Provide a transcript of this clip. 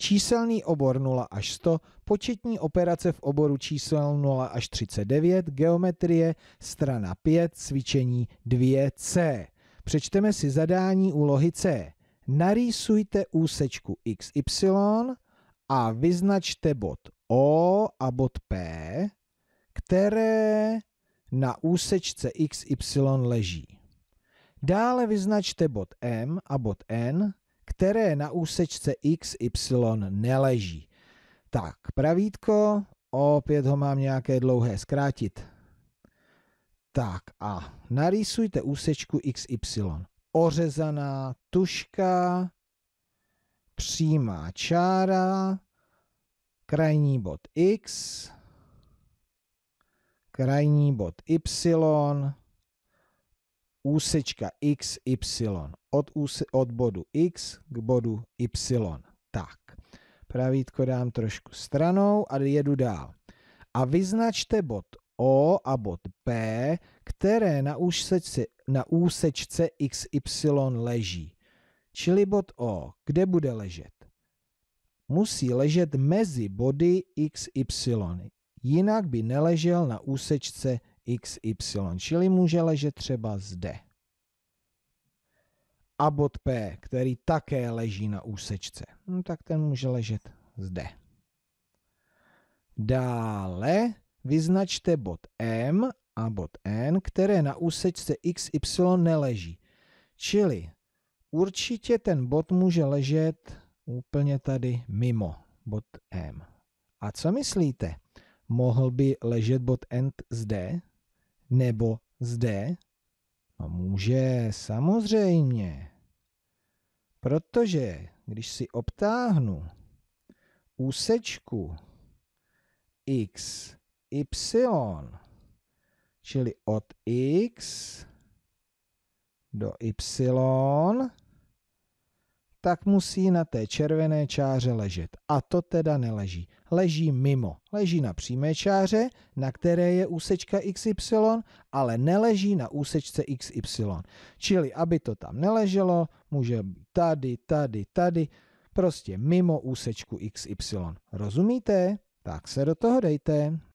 číselný obor 0 až 100, početní operace v oboru čísel 0 až 39, geometrie, strana 5, cvičení 2C. Přečteme si zadání úlohy C. Narýsujte úsečku XY a vyznačte bod O a bod P, které na úsečce XY leží. Dále vyznačte bod M a bod N, které na úsečce XY neleží. Tak, pravítko, opět ho mám nějaké dlouhé zkrátit. Tak a narýsujte úsečku XY. Ořezaná tuška, přímá čára, krajní bod X, krajní bod Y, úsečka y. od, úse, od bodu X k bodu Y. Tak, pravítko dám trošku stranou a jedu dál. A vyznačte bod O a bod P, které na úsečce, na úsečce x y leží. Čili bod O, kde bude ležet? Musí ležet mezi body x y, jinak by neležel na úsečce XY, čili může ležet třeba zde. A bod P, který také leží na úsečce, no tak ten může ležet zde. Dále vyznačte bod M a bod N, které na úsečce XY neleží. Čili určitě ten bod může ležet úplně tady mimo bod M. A co myslíte? Mohl by ležet bod N zde? nebo zde? No může, samozřejmě. Protože když si obtáhnu úsečku x, y, čili od x do y tak musí na té červené čáře ležet. A to teda neleží. Leží mimo. Leží na přímé čáře, na které je úsečka XY, ale neleží na úsečce XY. Čili aby to tam neleželo, může být tady, tady, tady, prostě mimo úsečku XY. Rozumíte? Tak se do toho dejte.